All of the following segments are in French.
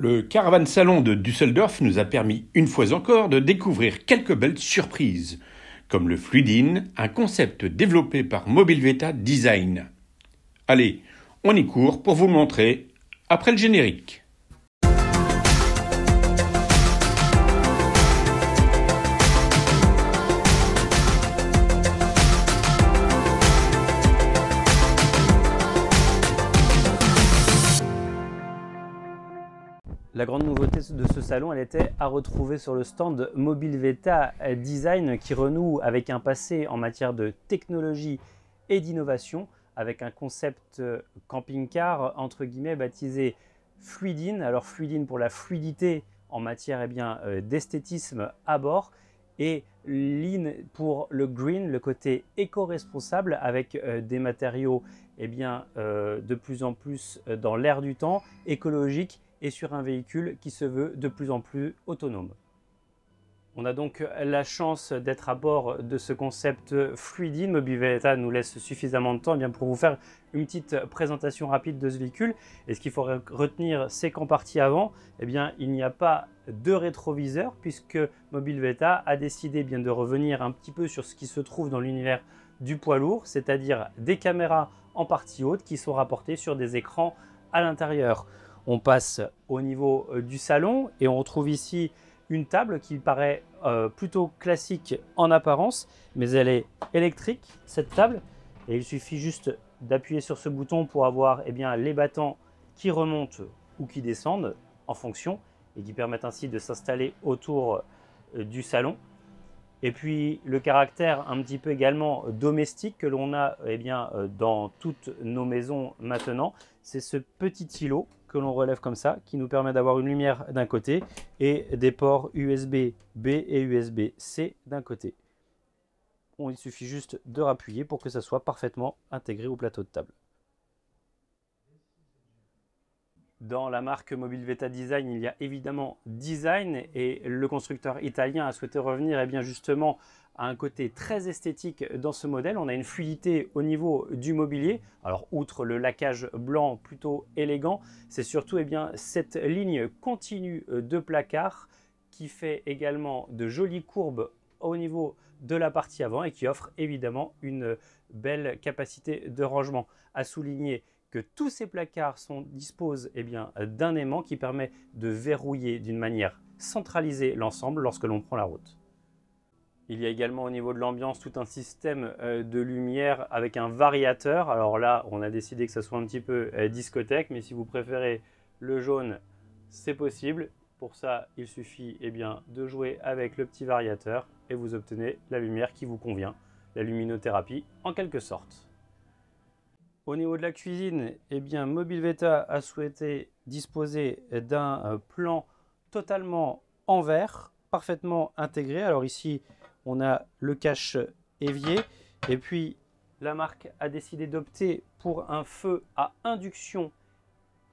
Le Caravan Salon de Düsseldorf nous a permis, une fois encore, de découvrir quelques belles surprises, comme le Fluidine, un concept développé par Mobilveta Design. Allez, on y court pour vous montrer après le générique. La grande nouveauté de ce salon, elle était à retrouver sur le stand Mobile Veta Design qui renoue avec un passé en matière de technologie et d'innovation avec un concept euh, camping-car entre guillemets baptisé Fluidine. Alors Fluidine pour la fluidité en matière eh bien euh, d'esthétisme à bord et Lean pour le green, le côté éco-responsable avec euh, des matériaux eh bien, de plus en plus dans l'air du temps, écologiques et sur un véhicule qui se veut de plus en plus autonome. On a donc la chance d'être à bord de ce concept Fluidine. Mobiveta nous laisse suffisamment de temps eh bien, pour vous faire une petite présentation rapide de ce véhicule. Et ce qu'il faut retenir, c'est qu'en partie avant, eh bien, il n'y a pas de rétroviseur puisque Mobilveta a décidé eh bien, de revenir un petit peu sur ce qui se trouve dans l'univers du poids lourd, c'est-à-dire des caméras en partie haute qui sont rapportées sur des écrans à l'intérieur. On passe au niveau euh, du salon et on retrouve ici une table qui paraît euh, plutôt classique en apparence, mais elle est électrique, cette table. Et il suffit juste d'appuyer sur ce bouton pour avoir eh bien, les battants qui remontent ou qui descendent en fonction et qui permettent ainsi de s'installer autour euh, du salon. Et puis le caractère un petit peu également domestique que l'on a eh bien, dans toutes nos maisons maintenant, c'est ce petit îlot que l'on relève comme ça, qui nous permet d'avoir une lumière d'un côté et des ports USB-B et USB-C d'un côté. il suffit juste de rappuyer pour que ça soit parfaitement intégré au plateau de table. Dans la marque mobile Veta Design, il y a évidemment design et le constructeur italien a souhaité revenir eh bien justement à un côté très esthétique dans ce modèle. On a une fluidité au niveau du mobilier. Alors outre le laquage blanc plutôt élégant, c'est surtout eh bien cette ligne continue de placard qui fait également de jolies courbes au niveau de la partie avant et qui offre évidemment une belle capacité de rangement. À souligner que tous ces placards sont, disposent eh d'un aimant qui permet de verrouiller d'une manière centralisée l'ensemble lorsque l'on prend la route. Il y a également au niveau de l'ambiance tout un système euh, de lumière avec un variateur. Alors là, on a décidé que ça soit un petit peu euh, discothèque, mais si vous préférez le jaune, c'est possible. Pour ça, il suffit eh bien, de jouer avec le petit variateur et vous obtenez la lumière qui vous convient, la luminothérapie en quelque sorte. Au niveau de la cuisine, eh bien, Mobile a souhaité disposer d'un euh, plan totalement en verre, parfaitement intégré. Alors ici, on a le cache évier. Et puis, la marque a décidé d'opter pour un feu à induction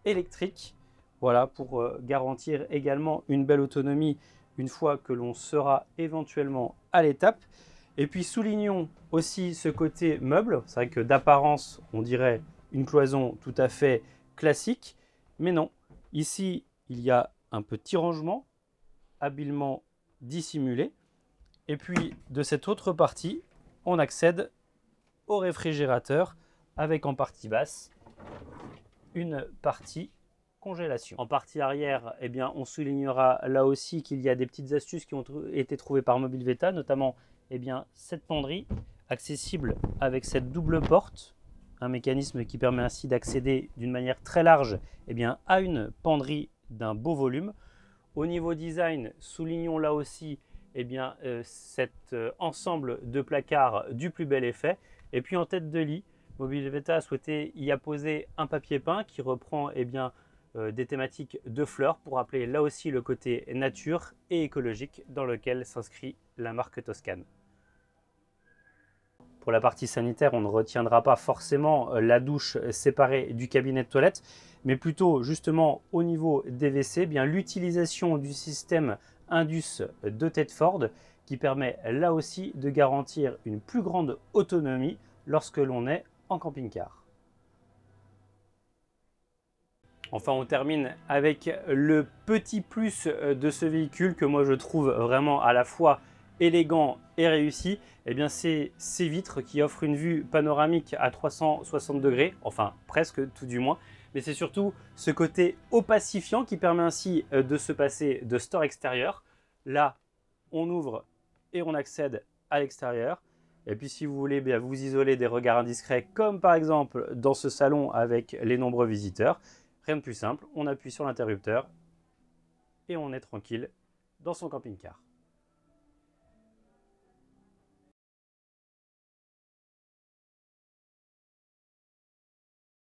électrique. Voilà, pour euh, garantir également une belle autonomie une fois que l'on sera éventuellement à l'étape. Et puis soulignons aussi ce côté meuble. C'est vrai que d'apparence, on dirait une cloison tout à fait classique, mais non. Ici, il y a un petit rangement habilement dissimulé. Et puis de cette autre partie, on accède au réfrigérateur avec en partie basse une partie en partie arrière, eh bien, on soulignera là aussi qu'il y a des petites astuces qui ont été trouvées par Mobile Veta, notamment eh bien, cette penderie accessible avec cette double porte, un mécanisme qui permet ainsi d'accéder d'une manière très large eh bien, à une penderie d'un beau volume. Au niveau design, soulignons là aussi eh bien, euh, cet euh, ensemble de placards du plus bel effet. Et puis en tête de lit, Mobile a souhaité y apposer un papier peint qui reprend eh bien, euh, des thématiques de fleurs pour rappeler là aussi le côté nature et écologique dans lequel s'inscrit la marque Toscane. Pour la partie sanitaire, on ne retiendra pas forcément euh, la douche séparée du cabinet de toilette, mais plutôt justement au niveau des WC, eh bien l'utilisation du système Indus de Tedford qui permet là aussi de garantir une plus grande autonomie lorsque l'on est en camping-car. Enfin, on termine avec le petit plus euh, de ce véhicule que moi je trouve vraiment à la fois élégant et réussi, eh bien c'est ces vitres qui offrent une vue panoramique à 360 degrés, enfin presque tout du moins, mais c'est surtout ce côté opacifiant qui permet ainsi euh, de se passer de store extérieur. Là, on ouvre et on accède à l'extérieur. Et puis si vous voulez bien vous isoler des regards indiscrets, comme par exemple dans ce salon avec les nombreux visiteurs, Rien de plus simple, on appuie sur l'interrupteur et on est tranquille dans son camping-car.